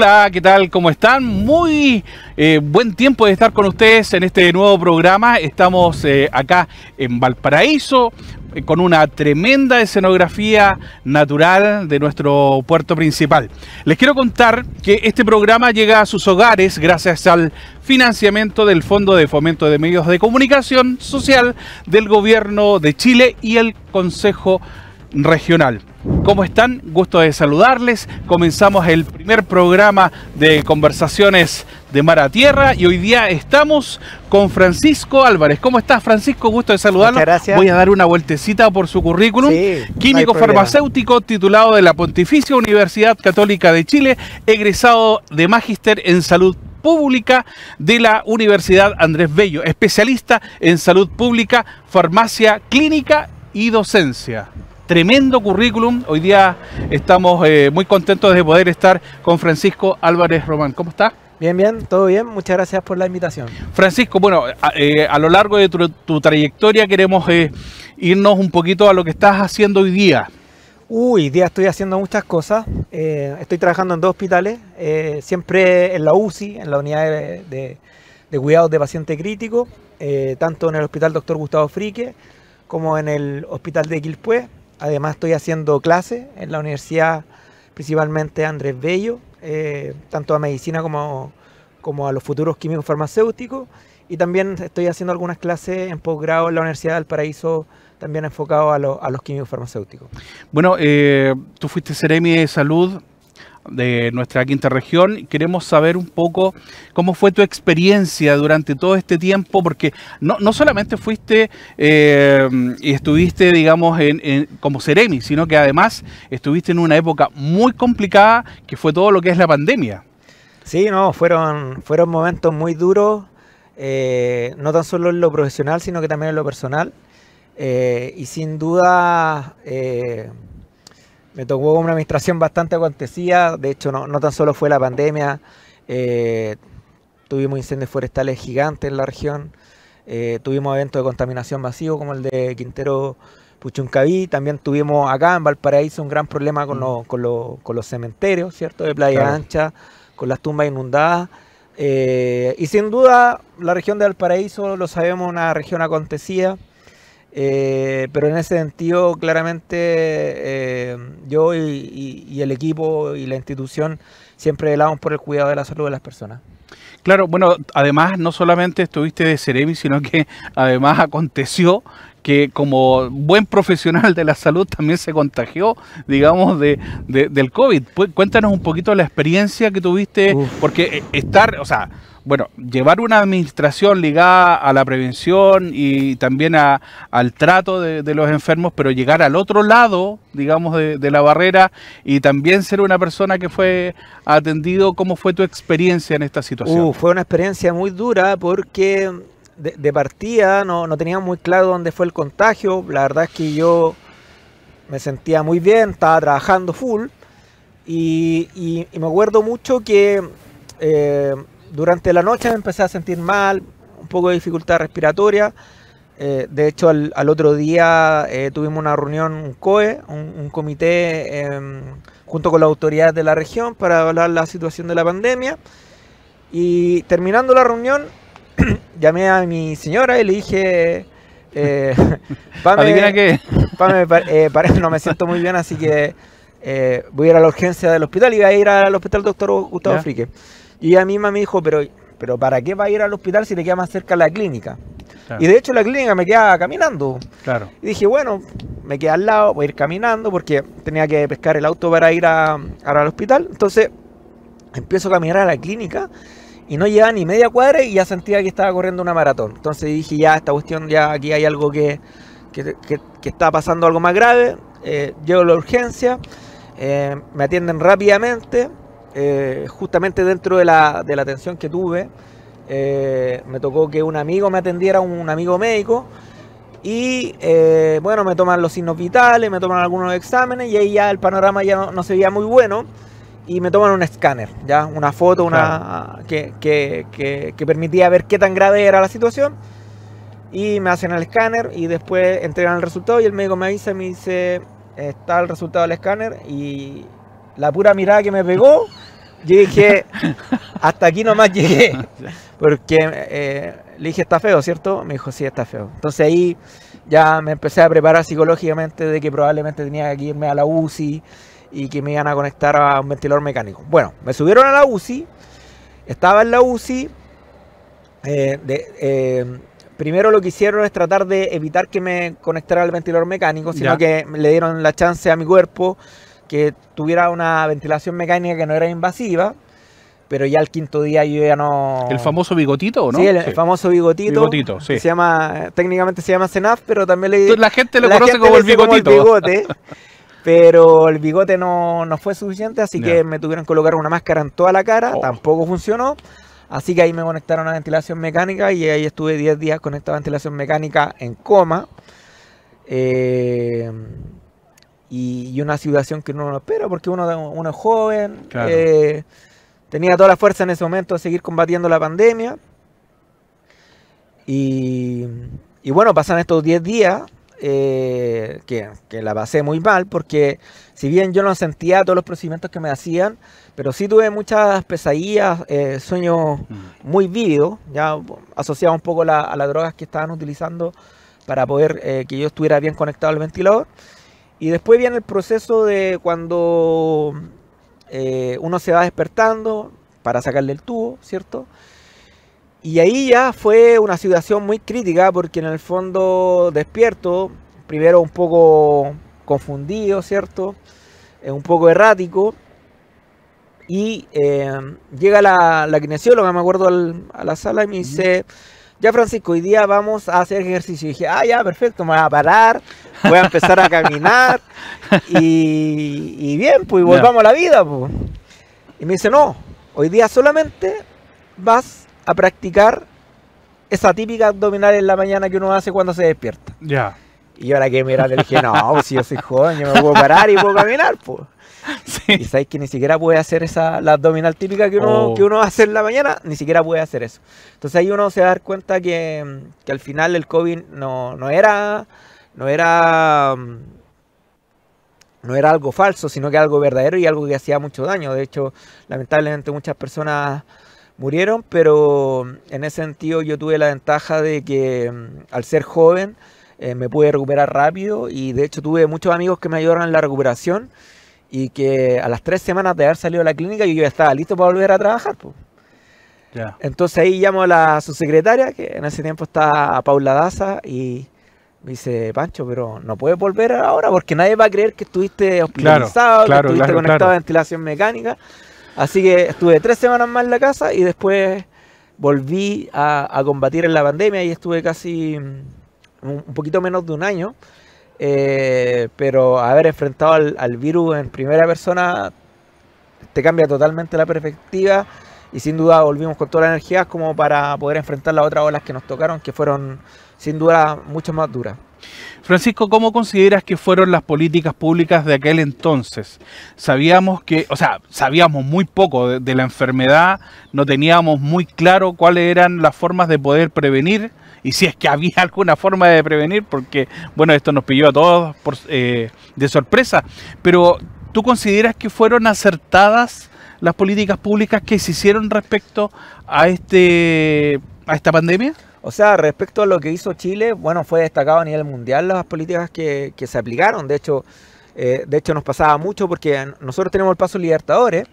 Hola, ¿qué tal? ¿Cómo están? Muy eh, buen tiempo de estar con ustedes en este nuevo programa. Estamos eh, acá en Valparaíso eh, con una tremenda escenografía natural de nuestro puerto principal. Les quiero contar que este programa llega a sus hogares gracias al financiamiento del Fondo de Fomento de Medios de Comunicación Social del Gobierno de Chile y el Consejo Regional. ¿Cómo están? Gusto de saludarles. Comenzamos el primer programa de conversaciones de mar a tierra y hoy día estamos con Francisco Álvarez. ¿Cómo estás, Francisco? Gusto de saludarlo. gracias. Voy a dar una vueltecita por su currículum. Químico farmacéutico, titulado de la Pontificia Universidad Católica de Chile, egresado de Magíster en Salud Pública de la Universidad Andrés Bello, especialista en salud pública, farmacia clínica y docencia tremendo currículum. Hoy día estamos eh, muy contentos de poder estar con Francisco Álvarez Román. ¿Cómo está? Bien, bien, todo bien. Muchas gracias por la invitación. Francisco, bueno, a, eh, lo largo de tu, trayectoria queremos eh, irnos un poquito a lo que estás haciendo hoy día. Uy, hoy día estoy haciendo muchas cosas. estoy trabajando en dos hospitales, siempre en la UCI, en la unidad de, cuidados de paciente crítico, tanto en el hospital doctor Gustavo Frique como en el hospital de Quilpué Además estoy haciendo clases en la universidad, principalmente Andrés Bello, eh, tanto a medicina como, como a los futuros químicos farmacéuticos. Y también estoy haciendo algunas clases en posgrado en la Universidad del Paraíso, también enfocado a, los químicos farmacéuticos. Bueno, eh, tú fuiste Ceremi de Salud de nuestra quinta región. Queremos saber un poco cómo fue tu experiencia durante todo este tiempo, porque no, solamente fuiste eh, y estuviste, digamos, como Ceremi, sino que además estuviste en una época muy complicada, que fue todo lo que es la pandemia. Sí, no, fueron, fueron momentos muy duros, eh, no tan solo en lo profesional, sino que también en lo personal. Eh, y sin duda me tocó una administración bastante acontecida, de hecho no, tan solo fue la pandemia, eh, tuvimos incendios forestales gigantes en la región, eh, tuvimos eventos de contaminación masivo como el de Quintero Puchuncaví, también tuvimos acá en Valparaíso un gran problema con, mm. los, cementerios, ¿cierto? De Playa Ancha, con las tumbas inundadas. Eh, y sin duda, la región de Valparaíso, lo sabemos, una región acontecida, eh, pero en ese sentido, claramente, eh, yo y, el equipo y la institución siempre velamos por el cuidado de la salud de las personas. Claro, bueno, además no solamente estuviste de Ceremi, sino que además aconteció que como buen profesional de la salud también se contagió, digamos, de, del COVID. Cuéntanos un poquito la experiencia que tuviste, porque eh, estar, o sea, bueno, llevar una administración ligada a la prevención y también a, al trato de, los enfermos, pero llegar al otro lado, digamos, de, la barrera y también ser una persona que fue atendido, ¿cómo fue tu experiencia en esta situación? Uh, fue una experiencia muy dura porque de, partida no, no, tenía muy claro dónde fue el contagio. La verdad es que yo me sentía muy bien, estaba trabajando full. Y, me acuerdo mucho que eh, durante la noche me empecé a sentir mal, un poco de dificultad respiratoria. Eh, de hecho, al, otro día eh, tuvimos una reunión, un COE, un, comité em, junto con las autoridades de la región para hablar la situación de la pandemia. Y terminando la reunión, llamé a mi señora y le dije, eh, Pame, qué? Pame, eh, no me siento muy bien, así que eh, voy a ir a la urgencia del hospital y voy a ir al hospital doctor Gustavo Frique. Y a misma me dijo, pero, pero ¿para qué va a ir al hospital si le queda más cerca la clínica? Y de hecho la clínica me queda caminando. Claro. Y dije, bueno, me queda al lado, voy a ir caminando porque tenía que pescar el auto para ir a, al hospital. Entonces empiezo a caminar a la clínica y no llevaba ni media cuadra y ya sentía que estaba corriendo una maratón. Entonces dije, ya, esta cuestión, ya aquí hay algo que, está pasando algo más grave. Eh, llevo la urgencia, eh, me atienden rápidamente. Eh, justamente dentro de la, atención que tuve, me tocó que un amigo me atendiera, un amigo médico. Y bueno, me toman los signos vitales, me toman algunos exámenes y ahí ya el panorama ya no se veía muy bueno y me toman un escáner, ya una foto una que, que, que, permitía ver qué tan grave era la situación. Y me hacen el escáner y después entregan el resultado y el médico me dice me dice, está el resultado del escáner y la pura mirada que me pegó, yo dije, hasta aquí nomás llegué. Porque eh, le dije, está feo, ¿cierto? Me dijo, sí, está feo. Entonces ahí ya me empecé a preparar psicológicamente de que probablemente tenía que irme a la UCI y que me iban a conectar a un ventilador mecánico. Bueno, me subieron a la UCI, estaba en la UCI. Eh, eh, primero lo que hicieron es tratar de evitar que me conectara al ventilador mecánico, sino que le dieron la chance a mi cuerpo que tuviera una ventilación mecánica que no era invasiva. Pero ya el quinto día yo ya no. El famoso bigotito, ¿no? Sí, el, famoso bigotito. Bigotito, sí. Se llama, técnicamente se llama Senaf pero también le. La gente lo conoce como, el bigotito. Como el bigote. Pero el bigote no, fue suficiente, así que me tuvieron que colocar una máscara en toda la cara, oh. tampoco funcionó. Así que ahí me conectaron a ventilación mecánica y ahí estuve 10 días con esta ventilación mecánica en coma. Eh, y, una situación que uno no espera porque uno, uno es joven. Eh, tenía toda la fuerza en ese momento de seguir combatiendo la pandemia. Y, y bueno, pasan estos 10 días eh, que, la pasé muy mal, porque si bien yo no sentía todos los procedimientos que me hacían, pero sí tuve muchas pesadillas, eh, sueños mm. muy vívidos, ya asociados un poco a las drogas que estaban utilizando para poder eh, que yo estuviera bien conectado al ventilador. Y después viene el proceso de cuando uno se va despertando para sacarle el tubo, ¿cierto? Y ahí ya fue una situación muy crítica porque en el fondo despierto, primero un poco confundido, ¿cierto? Eh, un poco errático. Y em, llega la, la, kinesióloga, me acuerdo, a la sala y me dice, ya Francisco, hoy día vamos a hacer ejercicio. Y dije, ah, ya, perfecto, me voy a parar, voy a empezar a caminar. y, bien, pues volvamos a la vida. Pues". Y me dice, no, hoy día solamente vas a practicar esa típica abdominal en la mañana que uno hace cuando se despierta. Ya. Y ahora que mira le dije, no, pues si yo soy joven, yo me puedo parar y puedo caminar, pues. Y sabéis que ni siquiera puede hacer esa, la abdominal típica que uno, oh. que uno hace en la mañana, ni siquiera puede hacer eso. Entonces ahí uno se da cuenta que, al final el COVID no, no era, no era, no era algo falso, sino que algo verdadero y algo que hacía mucho daño. De hecho, lamentablemente muchas personas murieron, pero mm, en ese sentido yo tuve la ventaja de que mm, al ser joven eh, me pude recuperar rápido y de hecho tuve muchos amigos que me ayudaron en la recuperación y que a las tres semanas de haber salido de la clínica yo ya estaba listo para volver a trabajar. Entonces ahí llamo a la subsecretaria, que en ese tiempo está Paula Daza, y me dice, Pancho, pero no puedes volver ahora porque nadie va a creer que estuviste hospitalizado, que estuviste conectado a ventilación mecánica. Así que estuve tres semanas más en la casa y después volví a, combatir en la pandemia y estuve casi mm, un, poquito menos de un año. Eh, pero haber enfrentado al, al, virus en primera persona te cambia totalmente la perspectiva y sin duda volvimos con toda la energía como para poder enfrentar las otras olas que nos tocaron, que fueron sin duda mucho más duras. Francisco, ¿cómo consideras que fueron las políticas públicas de aquel entonces? Sabíamos que, o sea, sabíamos muy poco de, la enfermedad, no teníamos muy claro cuáles eran las formas de poder prevenir y si es que había alguna forma de prevenir, porque, bueno, esto nos pilló a todos eh, de sorpresa, pero ¿tú consideras que fueron acertadas las políticas públicas que se hicieron respecto a, este, a esta pandemia? O sea, respecto a lo que hizo Chile, bueno, fue destacado a nivel mundial las políticas que, que se aplicaron. De hecho, eh, de hecho, nos pasaba mucho porque nosotros tenemos el paso Libertadores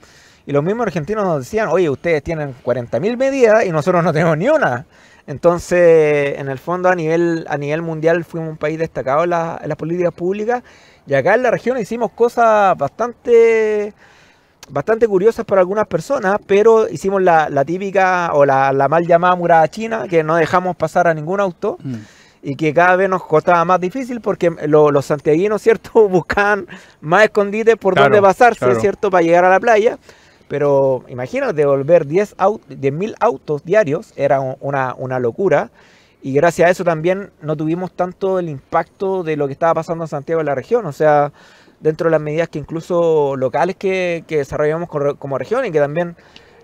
y los mismos argentinos nos decían, oye, ustedes tienen 40.000 medidas y nosotros no tenemos ni una. Entonces, en el fondo, a nivel, a nivel mundial fuimos un país destacado en las políticas públicas y acá en la región hicimos cosas bastante bastante curiosas para algunas personas, pero hicimos la, típica o la, mal llamada murada china, que no dejamos pasar a ningún auto. Mm. Y que cada vez nos costaba más difícil porque los santiaguinos, ¿cierto? Buscaban más escondites por dónde donde pasarse, ¿cierto? Para llegar a la playa. Pero imagínate, devolver 10.000 autos, autos diarios era una, una, locura. Y gracias a eso también no tuvimos tanto el impacto de lo que estaba pasando en Santiago en la región. O sea, dentro de las medidas que incluso locales que, que desarrollamos como región y que también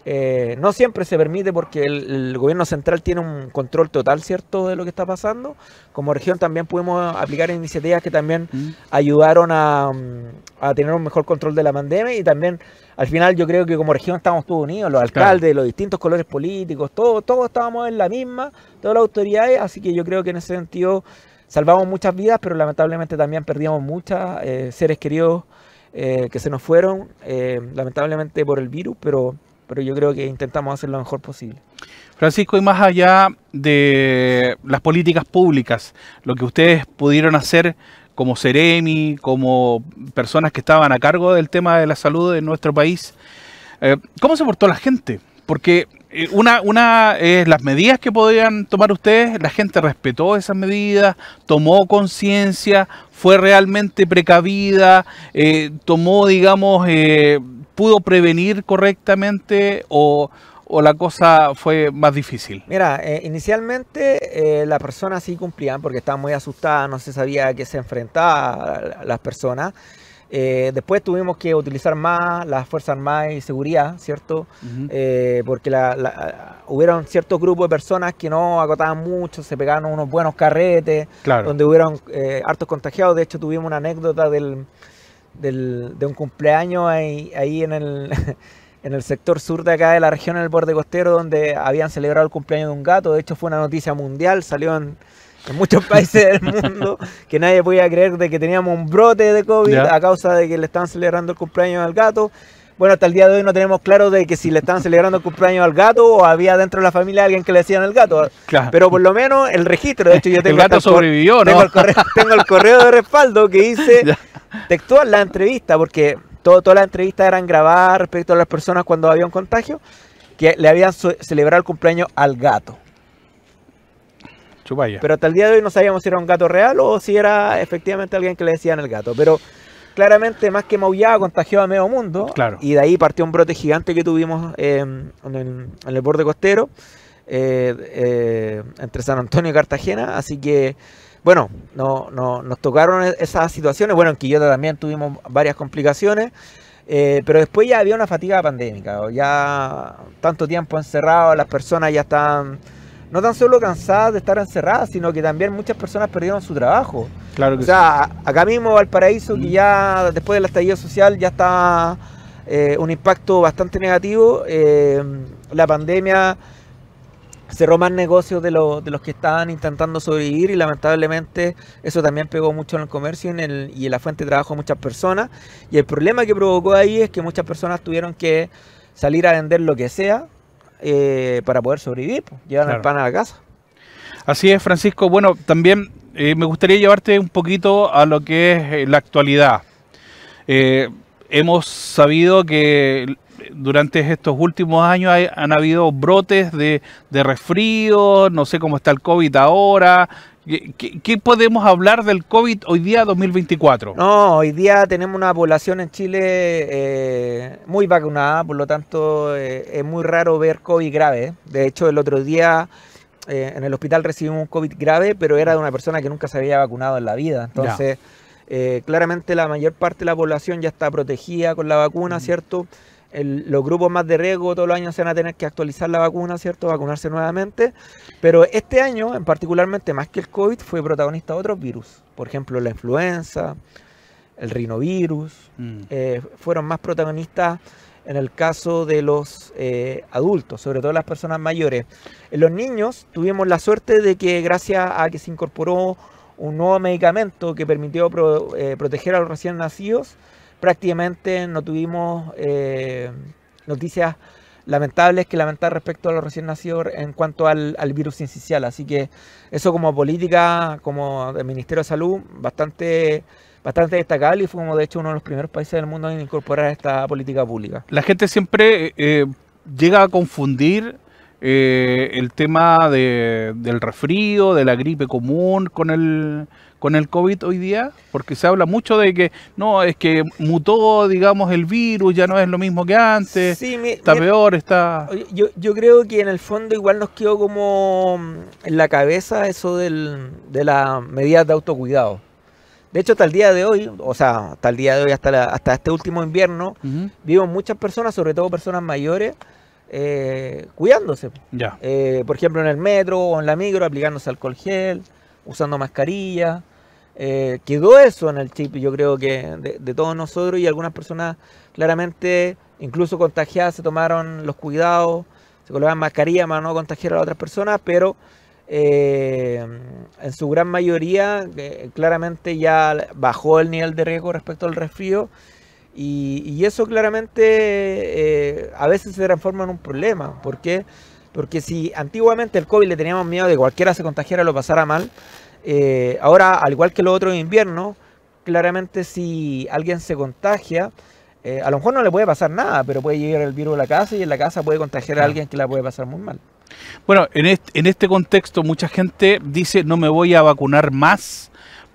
eh, no siempre se permite porque el, gobierno central tiene un control total, ¿cierto?, de lo que está pasando. Como región también pudimos aplicar iniciativas que también mm. ayudaron mm, a, tener un mejor control de la pandemia y también al final yo creo que como región estamos todos unidos, los alcaldes, los distintos colores políticos, todos, todos estábamos en la misma, todas las autoridades, así que yo creo que en ese sentido salvamos muchas vidas, pero lamentablemente también perdíamos muchos eh, seres queridos eh, que se nos fueron, eh, lamentablemente por el virus, pero, pero yo creo que intentamos hacer lo mejor posible. Francisco, y más allá de las políticas públicas, lo que ustedes pudieron hacer como Ceremi, como personas que estaban a cargo del tema de la salud en nuestro país, ¿cómo se portó la gente? Porque eh, una, una eh, las medidas que podían tomar ustedes, la gente respetó esas medidas, tomó conciencia, fue realmente precavida, eh, tomó, digamos, pudo prevenir correctamente o, o, la cosa fue más difícil. Mira, inicialmente las personas sí cumplían porque estaban muy asustadas, no se sabía a qué se enfrentaban las personas. Eh, después tuvimos que utilizar más las Fuerzas Armadas y Seguridad, ¿cierto? Eh, porque la, hubieron ciertos grupos de personas que no agotaban mucho, se pegaron unos buenos carretes, donde hubieron eh, hartos contagiados. De hecho, tuvimos una anécdota del, de un cumpleaños ahí, ahí en el... en el sector sur de acá de la región, en el borde costero, donde habían celebrado el cumpleaños de un gato. De hecho, fue una noticia mundial, salió en, en muchos países del mundo que nadie podía creer de que teníamos un brote de COVID a causa de que le estaban celebrando el cumpleaños al gato. Bueno, hasta el día de hoy no tenemos claro de que si le estaban celebrando el cumpleaños al gato o había dentro de la familia alguien que le decían el gato. Pero por lo menos el registro, de hecho yo tengo el gato sobrevivió, Tengo el, correo, de respaldo que hice textual la entrevista porque todo, todas las entrevistas eran grabadas respecto a las personas cuando había un contagio que le habían celebrado el cumpleaños al gato. Pero hasta el día de hoy no sabíamos si era un gato real o si era efectivamente alguien que le decían el gato. Pero claramente, más que maullaba, contagió a medio mundo. Claro. Y de ahí partió un brote gigante que tuvimos eh, en, el, borde costero, eh, eh, entre San Antonio y Cartagena. Así que, bueno, no, nos tocaron e-, esas situaciones. Bueno, en Quillota también tuvimos varias complicaciones. pero después ya había una fatiga pandémica, ya tanto tiempo encerrado, las personas ya estaban no tan solo cansadas de estar encerradas, sino que también muchas personas perdieron su trabajo. Claro que o sea, acá mismo Valparaíso, que mm. ya después la estallido social ya está eh, un impacto bastante negativo, eh, la pandemia cerró más negocios de, los que estaban intentando sobrevivir y lamentablemente eso también pegó mucho en el comercio en, el, y en la fuente de trabajo de muchas personas. Y el problema que provocó ahí es que muchas personas tuvieron que salir a vender lo que sea eh, para poder sobrevivir. Pues, Llevan el pan a la casa. Así es, Francisco. Bueno, también eh, me gustaría llevarte un poquito a lo que es eh, la actualidad. hemos sabido que durante estos últimos años han habido brotes de, de resfrío, no sé cómo está el COVID ahora, ¿Qué, podemos hablar del COVID hoy día 2024? No, hoy día tenemos una población en Chile eh, muy vacunada, por lo tanto eh, es muy raro ver COVID grave. De hecho, el otro día eh, en el hospital recibimos un COVID grave, pero era de una persona que nunca se había vacunado en la vida. Entonces, claramente la mayor parte de la población ya está protegida con la vacuna, ¿cierto? los grupos más de riesgo todos los años se van a tener que actualizar la vacuna, ¿cierto? Vacunarse nuevamente. Pero este año, en particularmente, más que el COVID, fue protagonista de otros virus. Por ejemplo, la influenza, el rinovirus, mm. eh, fueron más protagonistas en el caso de los eh, adultos, sobre todo las personas mayores. En los niños tuvimos la suerte de que gracias a que se incorporó un nuevo medicamento que permitió eh, proteger a los recién nacidos, prácticamente no tuvimos eh, noticias lamentables que lamentar respecto a los recién nacidos en cuanto al, virus incisional. Así que eso como política, como del Ministerio de Salud, bastante bastante destacable y fuimos de hecho uno de los primeros países del mundo en incorporar esta política pública. La gente siempre eh, eh, llega a confundir el tema del resfrío, de la gripe común con el con el COVID hoy día? Porque se habla mucho de que no, es que mutó, digamos, el virus, ya no es lo mismo que antes, está peor, está... Yo, creo que en el fondo igual nos quedó como en la cabeza eso del, de las medidas de autocuidado. De hecho, hasta el día de hoy, o sea, hasta el día de hoy, hasta, hasta este último invierno, viven muchas personas, sobre todo personas mayores, eh, cuidándose. Ya. Eh, por ejemplo, en el metro o en la micro, aplicándose alcohol gel, usando mascarilla. Eh, quedó eso en el chip, yo creo que de, todos nosotros y algunas personas claramente, incluso contagiadas, se tomaron los cuidados, se colocaban mascarillas para no contagiar a las otras personas, pero eh, en su gran mayoría eh, claramente ya bajó el nivel de riesgo respecto al resfrío y, eso claramente a veces se transforma en un problema, ¿por Porque si antiguamente el COVID le teníamos miedo de que cualquiera se contagiara lo pasara mal, eh, ahora, al igual que los otros invierno, claramente si alguien se contagia, eh, a lo mejor no le puede pasar nada, pero puede llegar el virus a la casa y en la casa puede contagiar a alguien que la puede pasar muy mal. Bueno, en en este contexto mucha gente dice no me voy a vacunar más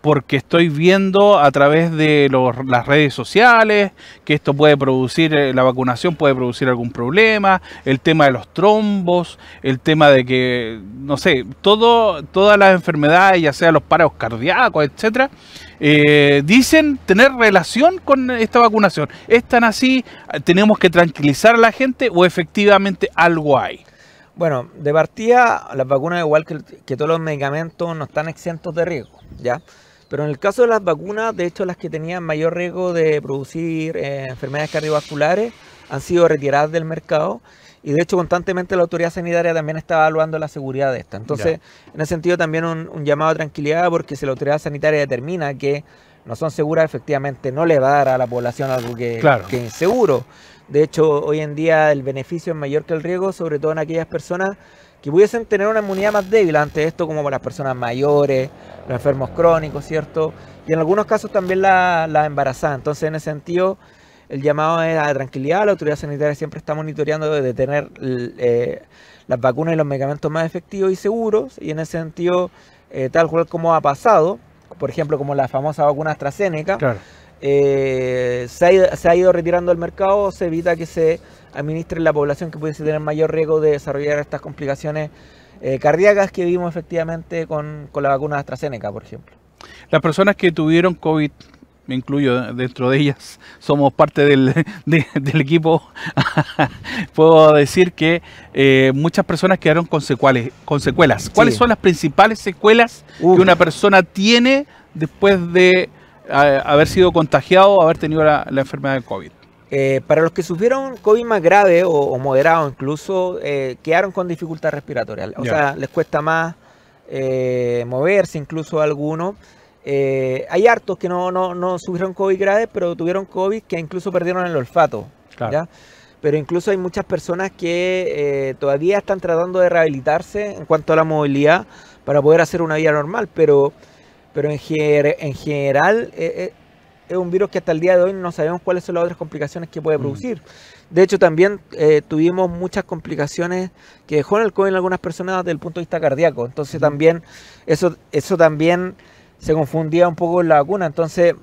porque estoy viendo a través de las redes sociales que esto puede producir, eh, la vacunación puede producir algún problema, el tema de los trombos, el tema de que, no sé, todas las enfermedades, ya sea los paros cardíacos, etcétera, eh, dicen tener relación con esta vacunación. están así? ¿Tenemos que tranquilizar a la gente o efectivamente algo hay? Bueno, de partida, las vacunas, igual que todos los medicamentos, no están exentos de riesgo, ¿ya? Pero en el caso de las vacunas, de hecho las que tenían mayor riesgo de producir eh, enfermedades cardiovasculares han sido retiradas del mercado y de hecho constantemente la autoridad sanitaria también está evaluando la seguridad de esta. Entonces, en ese sentido también un, llamado a tranquilidad porque si la autoridad sanitaria determina que no son seguras, efectivamente no le va a dar a la población algo que, que es inseguro. De hecho, hoy en día el beneficio es mayor que el riesgo, sobre todo en aquellas personas que pudiesen tener una inmunidad más débil ante esto, como para las personas mayores, los enfermos crónicos, ¿cierto? Y en algunos casos también las la embarazadas. Entonces, en ese sentido, el llamado es a la tranquilidad. La autoridad sanitaria siempre está monitoreando de tener eh, las vacunas y los medicamentos más efectivos y seguros. Y en ese sentido, eh, tal cual como ha pasado, por ejemplo, como la famosa vacuna AstraZeneca, eh, se, ha ido, se ha ido retirando del mercado, se evita que se administren la población que pudiese tener mayor riesgo de desarrollar estas complicaciones eh, cardíacas que vimos efectivamente con, la vacuna de AstraZeneca, por ejemplo. Las personas que tuvieron COVID me incluyo dentro de ellas, somos parte del, equipo, puedo decir que eh, muchas personas quedaron con, secuales, con secuelas. ¿Cuáles son las principales secuelas que una persona tiene después de eh, haber sido contagiado o haber tenido la, enfermedad de COVID? Eh, para los que sufrieron COVID más grave o, moderado incluso, eh, quedaron con dificultad respiratoria. O sea, les cuesta más eh, moverse incluso a algunos. hay hartos que no, no, no, sufrieron COVID grave, pero tuvieron COVID que incluso perdieron el olfato. Pero incluso hay muchas personas que todavía están tratando de rehabilitarse en cuanto a la movilidad para poder hacer una vida normal, pero, pero en, en general es un virus que hasta el día de hoy no sabemos cuáles son las otras complicaciones que puede mm. producir. De hecho, también eh, tuvimos muchas complicaciones que dejó el COVID en algunas personas desde el punto de vista cardíaco. Entonces, mm. también eso, eso también se confundía un poco con la vacuna. Entonces,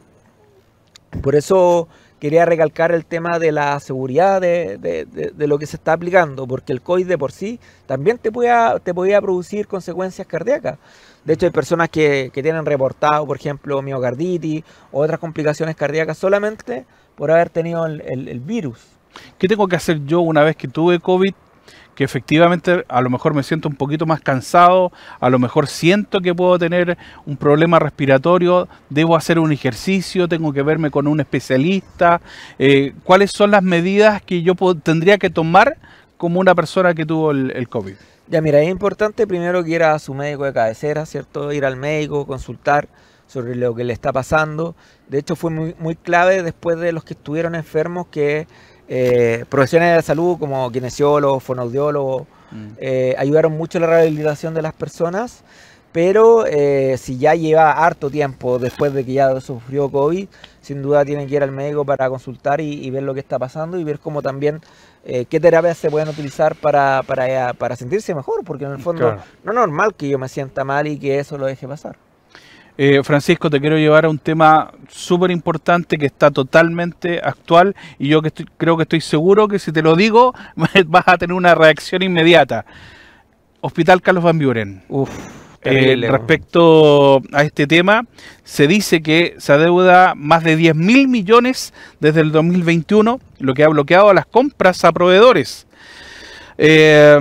por eso quería recalcar el tema de la seguridad de, lo que se está aplicando, porque el COVID de por sí también te te podía producir consecuencias cardíacas. De hecho, hay personas que, tienen reportado, por ejemplo, miocarditis o otras complicaciones cardíacas solamente por haber tenido el, virus. ¿Qué tengo que hacer yo una vez que tuve COVID que efectivamente a lo mejor me siento un poquito más cansado, a lo mejor siento que puedo tener un problema respiratorio, debo hacer un ejercicio, tengo que verme con un especialista. Eh, ¿Cuáles son las medidas que yo tendría que tomar como una persona que tuvo el COVID? Ya mira, es importante primero que ir a su médico de cabecera, ¿cierto? Ir al médico, consultar sobre lo que le está pasando. De hecho, fue muy, muy clave después de los que estuvieron enfermos que eh, profesiones de la salud como kinesiólogos, fonoaudiólogos, mm. eh, ayudaron mucho en la rehabilitación de las personas. Pero eh, si ya lleva harto tiempo después de que ya sufrió COVID, sin duda tienen que ir al médico para consultar y, ver lo que está pasando y ver cómo también eh, qué terapias se pueden utilizar para, para, eh, sentirse mejor, porque en el fondo no es normal que yo me sienta mal y que eso lo deje pasar. Eh, Francisco, te quiero llevar a un tema súper importante que está totalmente actual y yo que estoy, creo que estoy seguro que si te lo digo vas a tener una reacción inmediata. Hospital Carlos Van Buren. Uf eh, respecto a este tema, se dice que se adeuda más de 10 mil millones desde el 2021, lo que ha bloqueado las compras a proveedores. Eh,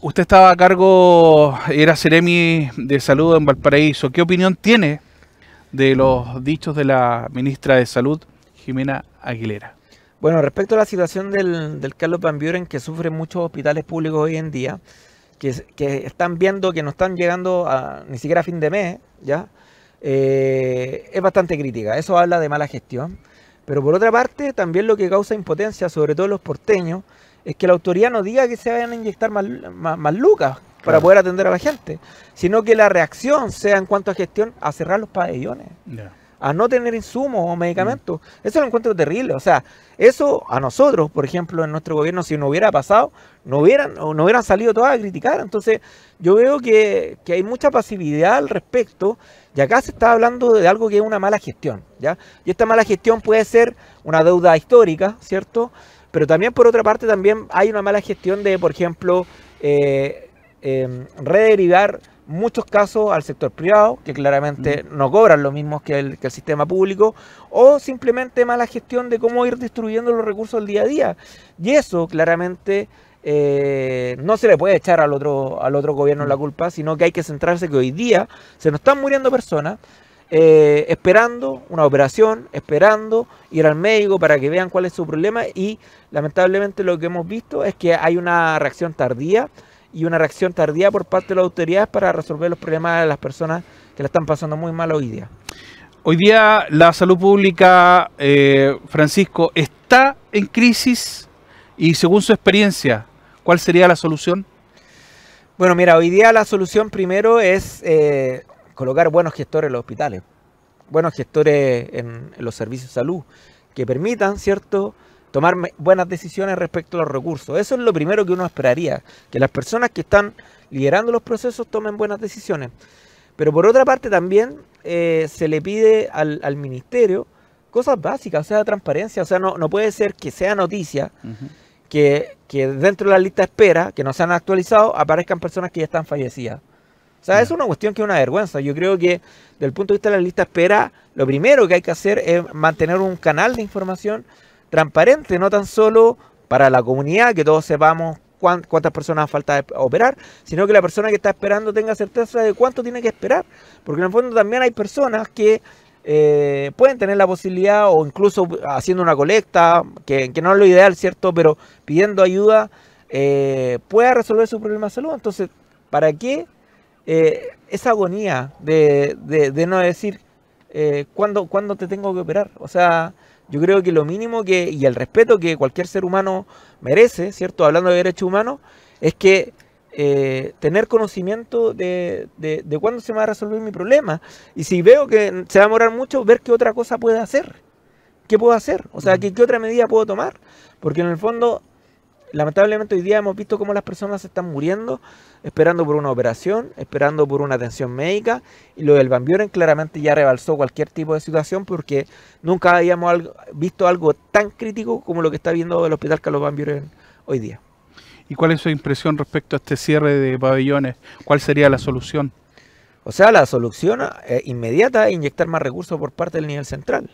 usted estaba a cargo, era seremi de Salud en Valparaíso. ¿Qué opinión tiene de los dichos de la ministra de Salud, Jimena Aguilera? Bueno, respecto a la situación del, Carlos Van Buren, que sufren muchos hospitales públicos hoy en día, que, están viendo que no están llegando a, ni siquiera a fin de mes, ¿ya? Eh, es bastante crítica. Eso habla de mala gestión. Pero por otra parte, también lo que causa impotencia, sobre todo los porteños, es que la autoridad no diga que se vayan a inyectar más, lucas para poder atender a la gente, sino que la reacción sea en cuanto a gestión a cerrar los pabellones a no tener insumos o mm. medicamentos. Eso lo encuentro terrible. O sea, eso a nosotros, por ejemplo, en nuestro gobierno, si no hubiera pasado, no hubieran, no hubieran salido todas a criticar. Entonces, yo veo que, hay mucha pasividad al respecto. Y acá se está hablando de algo que es una mala gestión. ¿ya? Y esta mala gestión puede ser una deuda histórica, ¿cierto? Pero también, por otra parte, también hay una mala gestión de, por ejemplo, eh, em, muchos casos al sector privado, que claramente no cobran lo mismo que el, que el sistema público, o simplemente mala gestión de cómo ir destruyendo los recursos del día a día. Y eso claramente eh, no se le puede echar al otro, al otro gobierno la mm. culpa, sino que hay que centrarse que hoy día se nos están muriendo personas. Eh, esperando una operación, esperando ir al médico para que vean cuál es su problema y lamentablemente lo que hemos visto es que hay una reacción tardía y una reacción tardía por parte de las autoridades para resolver los problemas de las personas que la están pasando muy mal hoy día. Hoy día la salud pública, eh, Francisco, está en crisis y según su experiencia, ¿cuál sería la solución? Bueno, mira, hoy día la solución primero es eh, colocar buenos gestores en los hospitales, buenos gestores en, en los servicios de salud, que permitan, ¿cierto?, tomar buenas decisiones respecto a los recursos. Eso es lo primero que uno esperaría, que las personas que están liderando los procesos tomen buenas decisiones. Pero por otra parte también eh, se le pide al, al, ministerio cosas básicas, o sea, transparencia, o sea, no, no puede ser que sea noticia. Que, dentro de la lista espera, que no se han actualizado, aparezcan personas que ya están fallecidas. O sea, es una cuestión que es una vergüenza. Yo creo que, desde el punto de vista de la lista espera, lo primero que hay que hacer es mantener un canal de información transparente, no tan solo para la comunidad, que todos sepamos cuántas personas falta operar, sino que la persona que está esperando tenga certeza de cuánto tiene que esperar. Porque en el fondo también hay personas que eh, pueden tener la posibilidad o incluso haciendo una colecta, que, no es lo ideal, ¿cierto? Pero pidiendo ayuda, eh, pueda resolver su problema de salud. Entonces, ¿para qué eh, esa agonía de, no decir cuándo, cuándo te tengo que operar? O sea, yo creo que lo mínimo que y el respeto que cualquier ser humano merece, ¿cierto? Hablando de derechos humanos, es que eh, tener conocimiento de, de, cuándo se me va a resolver mi problema. Y si veo que se va a demorar mucho, ver qué otra cosa puedo hacer. ¿Qué puedo hacer? O sea, ¿qué, qué otra medida puedo tomar? Porque en el fondo lamentablemente hoy día hemos visto cómo las personas se están muriendo esperando por una operación, esperando por una atención médica y lo del Bambioren claramente ya rebalsó cualquier tipo de situación porque nunca habíamos visto algo tan crítico como lo que está viendo el Hospital Carlos Van hoy día. ¿Y cuál es su impresión respecto a este cierre de pabellones? ¿Cuál sería la solución? O sea, la solución eh, inmediata es inyectar más recursos por parte del nivel central.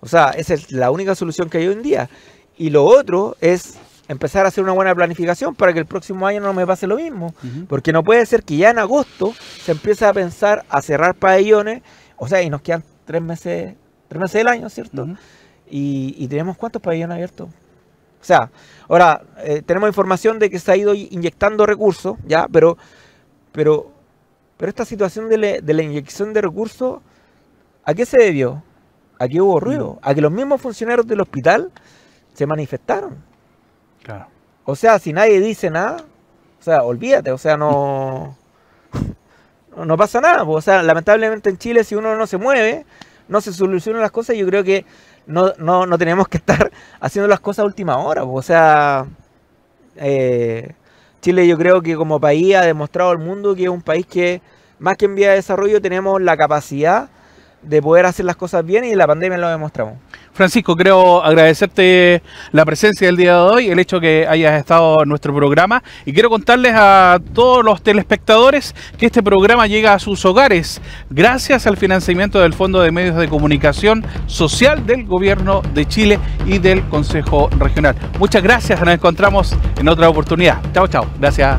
O sea, esa es la única solución que hay hoy en día. Y lo otro es empezar a hacer una buena planificación para que el próximo año no me pase lo mismo. Porque no puede ser que ya en agosto se empiece a pensar a cerrar pabellones, o sea, y nos quedan tres meses, tres meses del año, ¿cierto? y, tenemos cuántos pabellones abiertos. O sea, ahora eh, tenemos información de que se ha ido inyectando recursos, ¿ya? Pero, pero, pero esta situación de, la inyección de recursos, ¿a qué se debió? A qué hubo ruido, a que los mismos funcionarios del hospital se manifestaron. O sea, si nadie dice nada, o sea, olvídate, o sea, no. No pasa nada. Pues, o sea, lamentablemente en Chile, si uno no se mueve, no se solucionan las cosas, yo creo que no, no, tenemos que estar haciendo las cosas a última hora. Pues, o sea, eh, Chile yo creo que como país ha demostrado al mundo que es un país que más que en vía de desarrollo tenemos la capacidad de poder hacer las cosas bien y la pandemia lo demostramos. Francisco, creo agradecerte la presencia del día de hoy, el hecho que hayas estado en nuestro programa y quiero contarles a todos los telespectadores que este programa llega a sus hogares gracias al financiamiento del Fondo de Medios de Comunicación Social del Gobierno de Chile y del Consejo Regional. Muchas gracias, nos encontramos en otra oportunidad. Chao, chao. Gracias.